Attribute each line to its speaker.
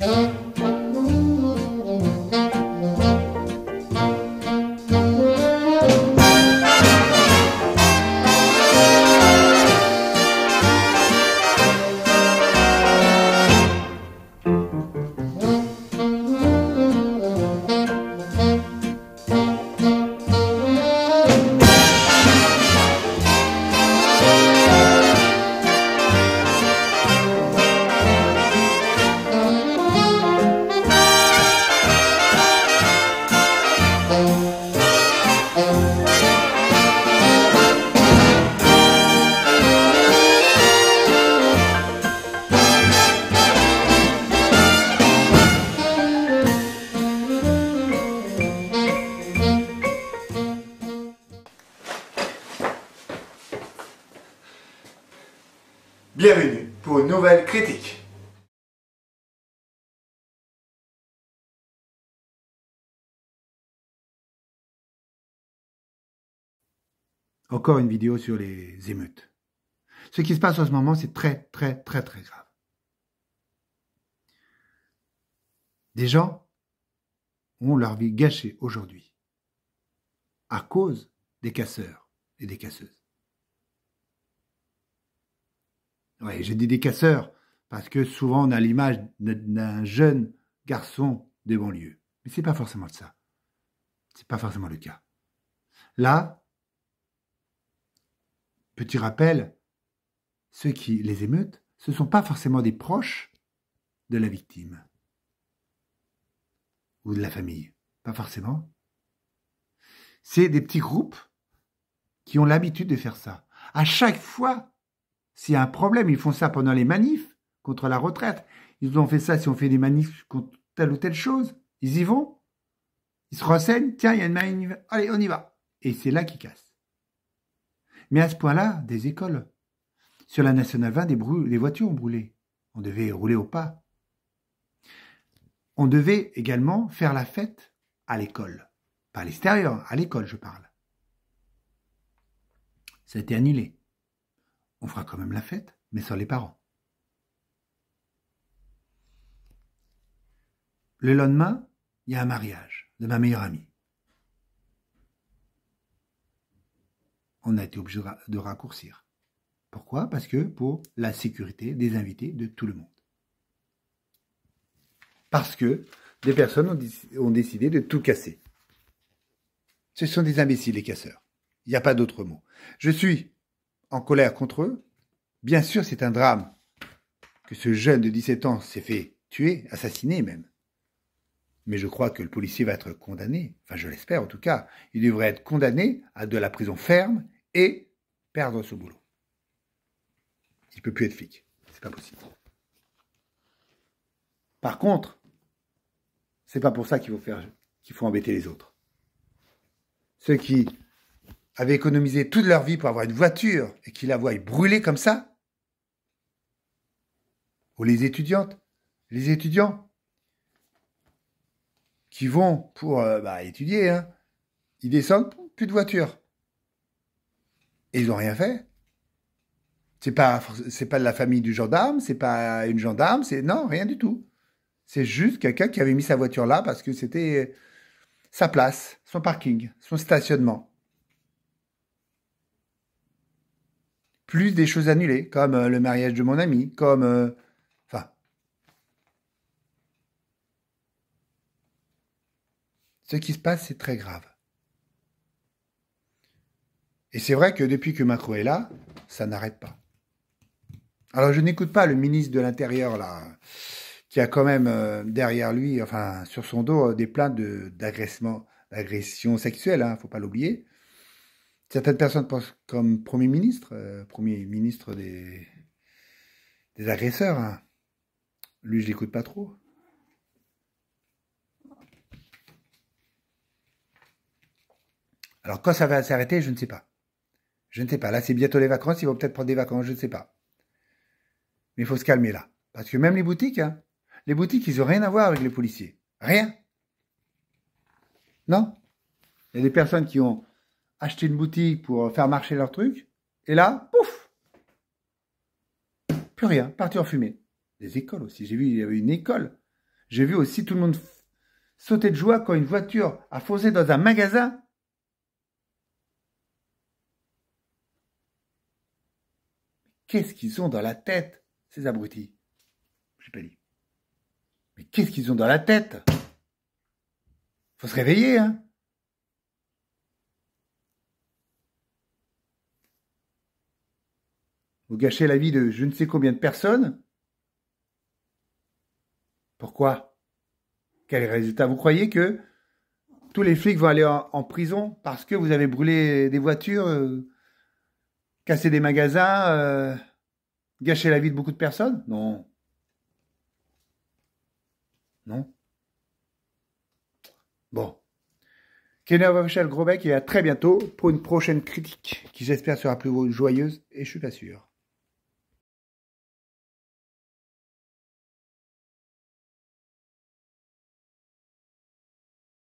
Speaker 1: Mm-hmm. Bienvenue pour une nouvelle critique. Encore une vidéo sur les émeutes. Ce qui se passe en ce moment, c'est très, très, très, très grave. Des gens ont leur vie gâchée aujourd'hui à cause des casseurs et des casseuses. Oui, j'ai dit des casseurs, parce que souvent on a l'image d'un jeune garçon de banlieues. Mais c'est pas forcément ça. ça. C'est pas forcément le cas. Là, petit rappel, ceux qui les émeutent, ce ne sont pas forcément des proches de la victime ou de la famille, pas forcément. C'est des petits groupes qui ont l'habitude de faire ça. À chaque fois s'il y a un problème, ils font ça pendant les manifs contre la retraite. Ils ont fait ça si on fait des manifs contre telle ou telle chose. Ils y vont. Ils se renseignent. Tiens, il y a une manif. Allez, on y va. Et c'est là qu'ils cassent. Mais à ce point-là, des écoles. Sur la Nationale 20, des, des voitures ont brûlé. On devait rouler au pas. On devait également faire la fête à l'école. Pas à l'extérieur, à l'école, je parle. Ça a été annulé. On fera quand même la fête, mais sans les parents. Le lendemain, il y a un mariage de ma meilleure amie. On a été obligé de raccourcir. Pourquoi Parce que pour la sécurité des invités de tout le monde. Parce que des personnes ont, décidé de tout casser. Ce sont des imbéciles, les casseurs. Il n'y a pas d'autre mot. Je suis en colère contre eux. Bien sûr, c'est un drame que ce jeune de 17 ans s'est fait tuer, assassiné même. Mais je crois que le policier va être condamné, enfin je l'espère en tout cas, il devrait être condamné à de la prison ferme et perdre son boulot. Il peut plus être flic, c'est pas possible. Par contre, c'est pas pour ça qu'il faut faire qu'il faut embêter les autres. Ceux qui avaient économisé toute leur vie pour avoir une voiture et qu'ils la voient brûler comme ça Ou les étudiantes Les étudiants qui vont pour euh, bah, étudier, hein. ils descendent, plus de voiture. Et ils n'ont rien fait. C'est pas, c'est pas de la famille du gendarme, c'est pas une gendarme, c'est non, rien du tout. C'est juste quelqu'un qui avait mis sa voiture là parce que c'était sa place, son parking, son stationnement. plus des choses annulées, comme euh, le mariage de mon ami, comme... Euh, enfin... ce qui se passe, c'est très grave. Et c'est vrai que depuis que Macron est là, ça n'arrête pas. Alors je n'écoute pas le ministre de l'Intérieur, là, qui a quand même euh, derrière lui, enfin sur son dos, des plaintes d'agression sexuelle, il hein, ne faut pas l'oublier. Certaines personnes pensent comme Premier ministre, euh, Premier ministre des, agresseurs. Hein. Lui, je l'écoute pas trop. Alors quand ça va s'arrêter, je ne sais pas. Je ne sais pas. Là, c'est bientôt les vacances, ils vont peut-être prendre des vacances, je ne sais pas. Mais il faut se calmer là. Parce que même les boutiques, hein, les boutiques, ils n'ont rien à voir avec les policiers. Rien. Non Il y a des personnes qui ont acheter une boutique pour euh, faire marcher leur truc. Et là, pouf Plus rien, parti en fumée. Des écoles aussi. J'ai vu, il y avait une école. J'ai vu aussi tout le monde sauter de joie quand une voiture a foncé dans un magasin. Qu'est-ce qu'ils ont dans la tête, ces abrutis J'ai pas dit. Mais qu'est-ce qu'ils ont dans la tête Faut se réveiller, hein gâcher la vie de je ne sais combien de personnes Pourquoi Quel résultat Vous croyez que tous les flics vont aller en, prison parce que vous avez brûlé des voitures, euh, cassé des magasins, euh, gâché la vie de beaucoup de personnes Non. Non. Bon. Kenner Rochelle Grobeck, et à très bientôt pour une prochaine critique qui j'espère sera plus joyeuse et je suis pas sûr.